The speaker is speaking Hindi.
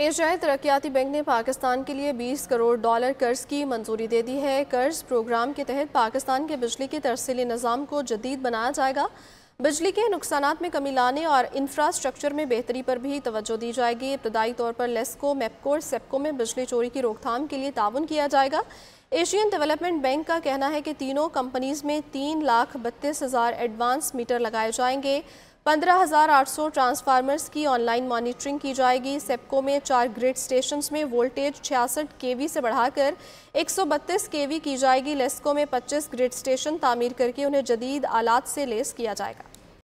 एशियाई तरक्याती बैंक ने पाकिस्तान के लिए 20 करोड़ डॉलर कर्ज की मंजूरी दे दी है कर्ज प्रोग्राम के तहत पाकिस्तान के बिजली के तरसीली निज़ाम को जदीद बनाया जाएगा बिजली के नुकसान में कमी लाने और इंफ्रास्ट्रक्चर में बेहतरी पर भी तवज्जो दी जाएगी इब्तदाई तौर पर लेस्को मेपको और सेपको में बिजली चोरी की रोकथाम के लिए ताउन किया जाएगा एशियन डेवलपमेंट बैंक का कहना है कि तीनों कंपनीज़ में तीन लाख बत्तीस हज़ार एडवांस मीटर लगाए जाएंगे 15,800 ट्रांसफार्मर्स की ऑनलाइन मॉनिटरिंग की जाएगी सेपको में चार ग्रिड स्टेशंस में वोल्टेज 66 केवी से बढ़ाकर 132 केवी की जाएगी लेस्को में 25 ग्रिड स्टेशन तामीर करके उन्हें जदीद आलात से लेस किया जाएगा